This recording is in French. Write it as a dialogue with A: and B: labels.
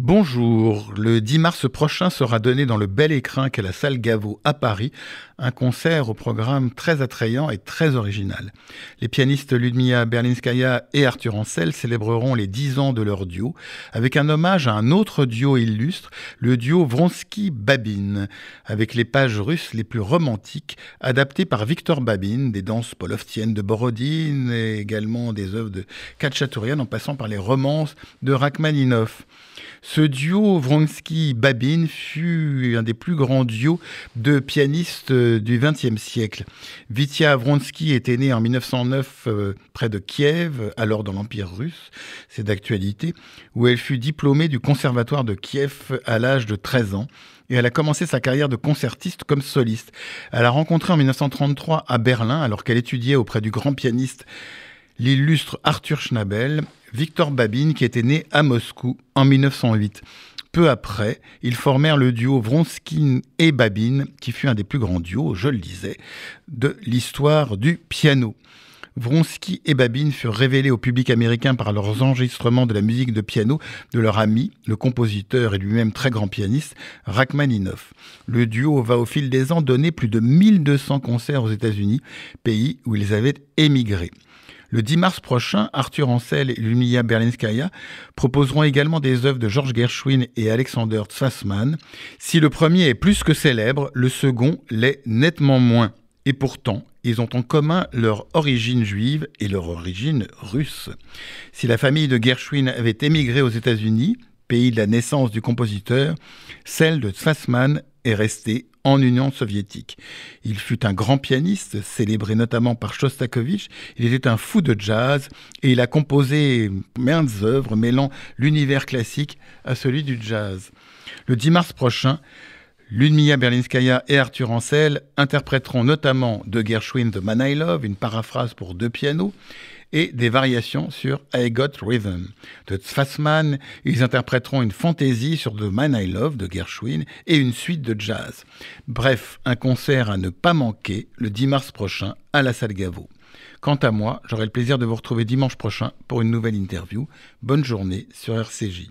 A: Bonjour, le 10 mars prochain sera donné dans le bel écrin qu'est la salle Gaveau à Paris, un concert au programme très attrayant et très original. Les pianistes Ludmilla Berlinskaya et Arthur Ancel célébreront les 10 ans de leur duo avec un hommage à un autre duo illustre, le duo Vronsky-Babine, avec les pages russes les plus romantiques adaptées par Victor Babine, des danses polovtiennes de Borodine et également des œuvres de Katchaturian en passant par les romances de Rachmaninov. Ce duo Vronsky-Babin fut un des plus grands duos de pianistes euh, du XXe siècle. Vitya Vronsky était né en 1909 euh, près de Kiev, alors dans l'Empire russe, c'est d'actualité, où elle fut diplômée du Conservatoire de Kiev à l'âge de 13 ans et elle a commencé sa carrière de concertiste comme soliste. Elle a rencontré en 1933 à Berlin, alors qu'elle étudiait auprès du grand pianiste l'illustre Arthur Schnabel, Victor Babine, qui était né à Moscou en 1908. Peu après, ils formèrent le duo Vronsky et Babine, qui fut un des plus grands duos, je le disais, de l'histoire du piano. Vronsky et Babine furent révélés au public américain par leurs enregistrements de la musique de piano de leur ami, le compositeur et lui-même très grand pianiste, Rachmaninoff. Le duo va au fil des ans donner plus de 1200 concerts aux États-Unis, pays où ils avaient émigré. Le 10 mars prochain, Arthur Ancel et Lumia Berlinskaya proposeront également des œuvres de George Gershwin et Alexander Tsassman. Si le premier est plus que célèbre, le second l'est nettement moins. Et pourtant, ils ont en commun leur origine juive et leur origine russe. Si la famille de Gershwin avait émigré aux États-Unis, pays de la naissance du compositeur, celle de Tsassman est restée en Union soviétique. Il fut un grand pianiste, célébré notamment par Shostakovich. Il était un fou de jazz et il a composé maintes œuvres mêlant l'univers classique à celui du jazz. Le 10 mars prochain, Ludmilla Berlinskaya et Arthur Ancel interpréteront notamment de Gershwin de Manilov, une paraphrase pour deux pianos, et des variations sur I Got Rhythm. De Tzfasman. ils interpréteront une fantaisie sur The Man I Love de Gershwin et une suite de jazz. Bref, un concert à ne pas manquer le 10 mars prochain à la salle Gaveau. Quant à moi, j'aurai le plaisir de vous retrouver dimanche prochain pour une nouvelle interview. Bonne journée sur RCJ.